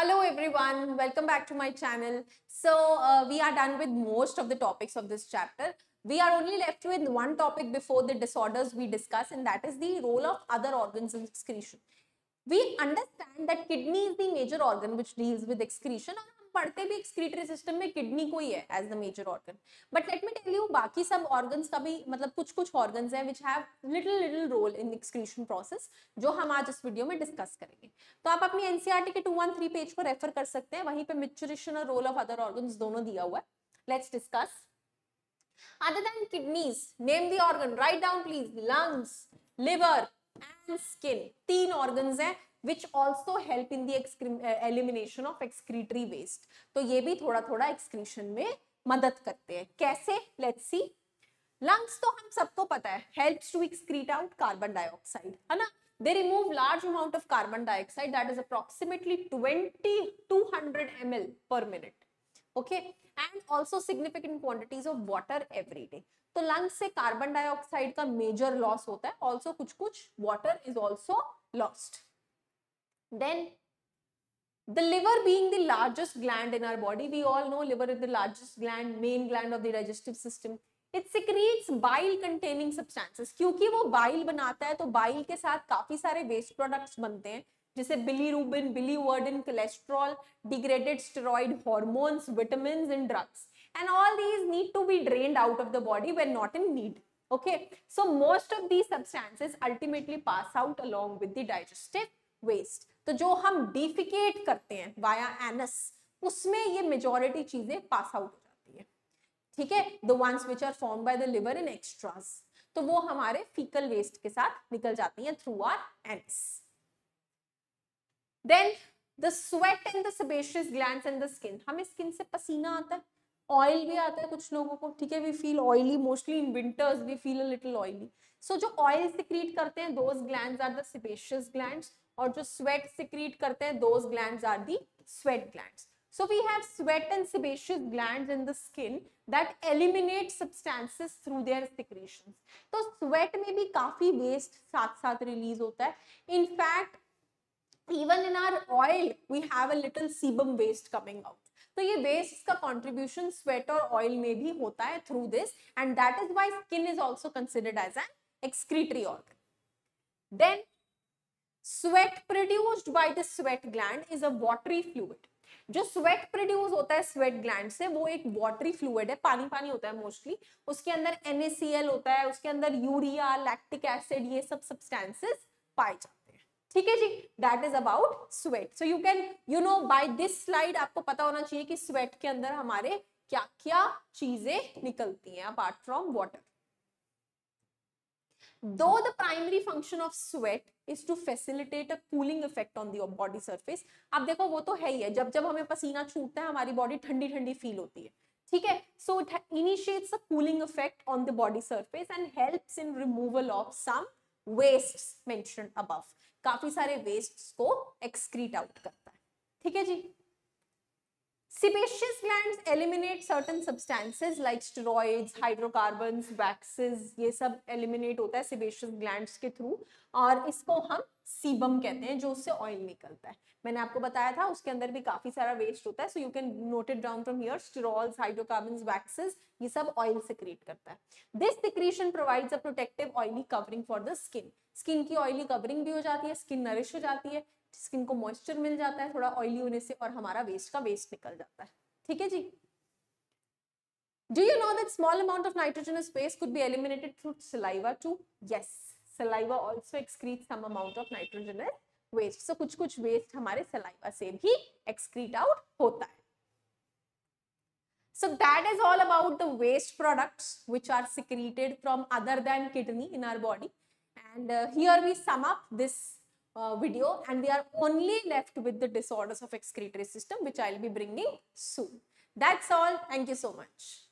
Hello everyone, welcome back to my channel. So uh, we are done with most of the topics of this chapter. We are only left with one topic before the disorders we discuss and that is the role of other organs in excretion. We understand that kidney is the major organ which deals with excretion or पढ़ते भी excretory system में kidney को ही है as the major organ but let me tell you बाकी सब organ का भी मतलब कुछ कुछ ऑर्गन है which have little little role in excretion process जो हम आज इस वीडियो में डिस्कस करेंगे तो आप अपनी एनसीआरटी e के टू वन थ्री पेज को रेफर कर सकते हैं वहीं पर मिचुरेशन और रोल ऑफ अदर ऑर्गन दोनों दिया हुआ है let's discuss other than kidneys name the organ write down please lungs liver and skin तीन organs हैं which also help in the elimination of excretory waste. तो ये भी थोड़ा थोड़ा excretion में मदद करते हैं कैसे Let's see. लंग्स तो हम सबको पता है helps to excrete out carbon dioxide है ना They remove large amount of carbon dioxide that is approximately 20 200 ml per minute. Okay, and also significant quantities of water every day. तो lungs से carbon dioxide का major loss होता है also कुछ कुछ water is also lost Then the liver being the largest gland in our body, we all know liver is the largest gland, main gland of the digestive system. It secretes bile containing substances. Because it makes bile, so with bile, there are many waste products. Like bilirubin, biliverdin, cholesterol, degraded steroid hormones, vitamins and drugs. And all these need to be drained out of the body when not in need. Okay, so most of these substances ultimately pass out along with the digestive waste. तो जो हम defecate करते हैं via anus उसमें ये majority चीजें pass out हो जाती है ठीक है the ones which are formed by the liver in extras तो वो हमारे फीकल वेस्ट के साथ निकल जाती है through our anus then the sweat and the sebaceous glands and the skin हमें स्किन से पसीना आता है ऑयल भी आता है कुछ लोगों को ठीक है we feel oily mostly in winters we feel a little oily so जो ऑयल सिक्रीट करते हैं those gland are the sebaceous gland और जो स्वेट सिक्रीट करते हैं those gland are the sweat gland So we have sweat and sebaceous glands in the skin that eliminate substances through their secretions. so sweat में भी kafi waste sath sath release hota hai In fact, even in our oil, we have a little sebum waste coming out. तो ये waste इसका contribution sweat और oil में भी होता है through this and that is why skin is also considered as an excretory organ then sweat produced by the sweat gland is a watery fluid जो sweat produce होता है sweat gland से वो एक वॉटरी फ्लूड है पानी पानी होता है मोस्टली उसके अंदर एनएसीएल होता है उसके अंदर यूरिया लैक्टिक एसिड ये सब सब्सटेंसेस पाए जाते हैं ठीक है जी that is about sweat so you can you know by this slide आपको पता होना चाहिए कि स्वेट के अंदर हमारे क्या क्या चीजें निकलती हैं apart from water though the primary function of sweat is to facilitate a cooling effect on the body surface आप देखो वो तो है ही है जब जब हमें पसीना छूटता है हमारी बॉडी ठंडी ठंडी फील होती है ठीक है so it initiates a cooling effect on the body surface and helps in removal of some waste mentioned above काफी सारे वेस्ट को एक्सक्रीट आउट करता है ठीक है जी Sebaceous glands eliminate certain substances like steroids, hydrocarbons, waxes ये सब eliminate होता है sebaceous glands के through और इसको हम sebum कहते हैं जो उससे oil निकलता है मैंने आपको बताया था उसके अंदर भी काफ़ी सारा waste होता है so you can note it down from here sterols, hydrocarbons, waxes ये सब oil secrete करता है This secretion provides a protective oily covering for the skin skin की ऑयली कवरिंग भी हो जाती है स्किन नरिश हो जाती है स्किन को मॉइस्चर मिल जाता है थोड़ा ऑयली होने से और हमारा वेस्ट का वेस्ट निकल जाता है ठीक है जी do you know that small amount of nitrogen space could be eliminated through saliva too yes saliva also excrete some amount of nitrogenous waste so कुछ कुछ वेस्ट हमारे सलाइवा से भी एक्सक्रीट आउट होता है so that is all about the waste products which are secreted from other than kidney in our body and uh, here we sum up this Uh, video and we are only left with the disorders of excretory system which I will be bringing soon. That's all. Thank you so much.